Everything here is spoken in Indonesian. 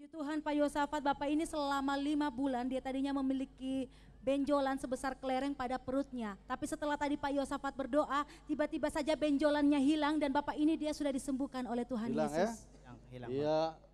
Puji Tuhan Pak Yosafat, Bapak ini selama lima bulan dia tadinya memiliki benjolan sebesar kelereng pada perutnya. Tapi setelah tadi Pak Yosafat berdoa, tiba-tiba saja benjolannya hilang dan Bapak ini dia sudah disembuhkan oleh Tuhan hilang, ya? Yesus. Ya? Hilang, hilang. Iya,